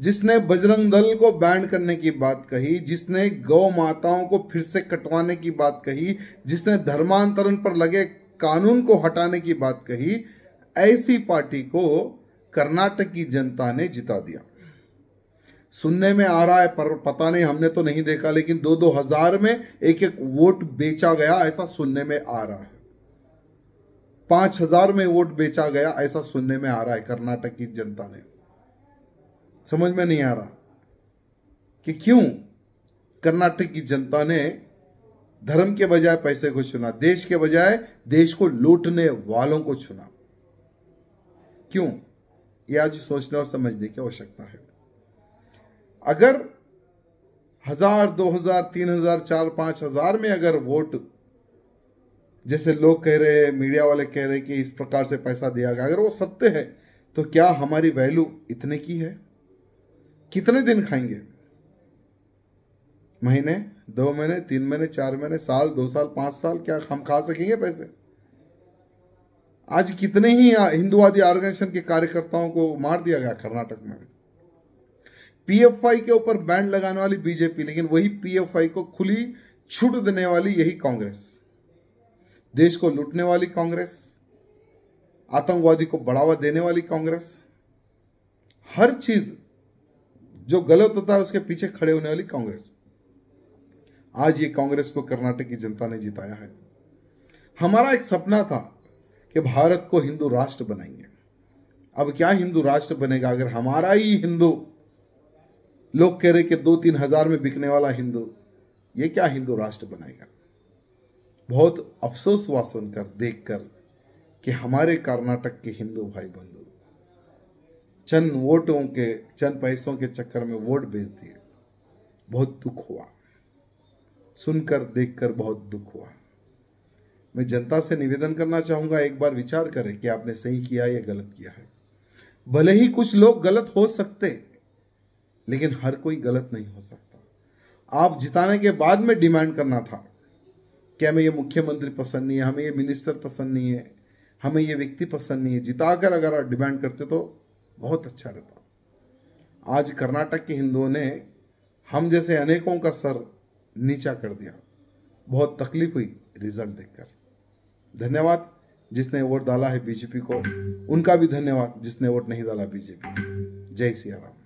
जिसने बजरंग दल को बैंड करने की बात कही जिसने गौ माताओं को फिर से कटवाने की बात कही जिसने धर्मांतरण पर लगे कानून को हटाने की बात कही ऐसी पार्टी को कर्नाटक की जनता ने जिता दिया सुनने में आ रहा है पर पता नहीं हमने तो नहीं देखा लेकिन दो दो हजार में एक एक वोट बेचा गया ऐसा सुनने में आ रहा है पांच हजार में वोट बेचा गया ऐसा सुनने में आ रहा है कर्नाटक की जनता ने समझ में नहीं आ रहा कि क्यों कर्नाटक की जनता ने धर्म के बजाय पैसे को चुना देश के बजाय देश को लूटने वालों को चुना क्यों ये आज सोचने और समझने की आवश्यकता है अगर हजार दो हजार तीन हजार चार पांच हजार में अगर वोट जैसे लोग कह रहे हैं मीडिया वाले कह रहे हैं कि इस प्रकार से पैसा दिया गया अगर वो सत्य है तो क्या हमारी वैल्यू इतने की है कितने दिन खाएंगे महीने दो महीने तीन महीने चार महीने साल दो साल पांच साल क्या हम खा सकेंगे पैसे आज कितने ही हिंदूवादी ऑर्गेनाइजेशन के कार्यकर्ताओं को मार दिया गया कर्नाटक में पीएफआई के ऊपर बैंड लगाने वाली बीजेपी लेकिन वही पीएफआई को खुली छूट देने वाली यही कांग्रेस देश को लूटने वाली कांग्रेस आतंकवादी को बढ़ावा देने वाली कांग्रेस हर चीज जो गलत होता है उसके पीछे खड़े होने वाली कांग्रेस आज ये कांग्रेस को कर्नाटक की जनता ने जिताया है हमारा एक सपना था कि भारत को हिंदू राष्ट्र बनाएंगे अब क्या हिंदू राष्ट्र बनेगा अगर हमारा ही हिंदू लोग कह रहे कि दो तीन हजार में बिकने वाला हिंदू ये क्या हिंदू राष्ट्र बनाएगा बहुत अफसोस हुआ सुनकर देखकर कि हमारे कर्नाटक के हिंदू भाई बंधु चंद वोटों के चंद पैसों के चक्कर में वोट बेच दिए बहुत दुख हुआ सुनकर देखकर बहुत दुख हुआ मैं जनता से निवेदन करना चाहूंगा एक बार विचार करें कि आपने सही किया या गलत किया है भले ही कुछ लोग गलत हो सकते लेकिन हर कोई गलत नहीं हो सकता आप जिताने के बाद में डिमांड करना था कि हमें ये मुख्यमंत्री पसंद नहीं है हमें ये मिनिस्टर पसंद नहीं है हमें ये व्यक्ति पसंद नहीं है जिताकर अगर आप डिमांड करते तो बहुत अच्छा रहता आज कर्नाटक के हिंदुओं ने हम जैसे अनेकों का सर नीचा कर दिया बहुत तकलीफ हुई रिजल्ट देखकर धन्यवाद जिसने वोट डाला है बीजेपी को उनका भी धन्यवाद जिसने वोट नहीं डाला बीजेपी जय सियाराम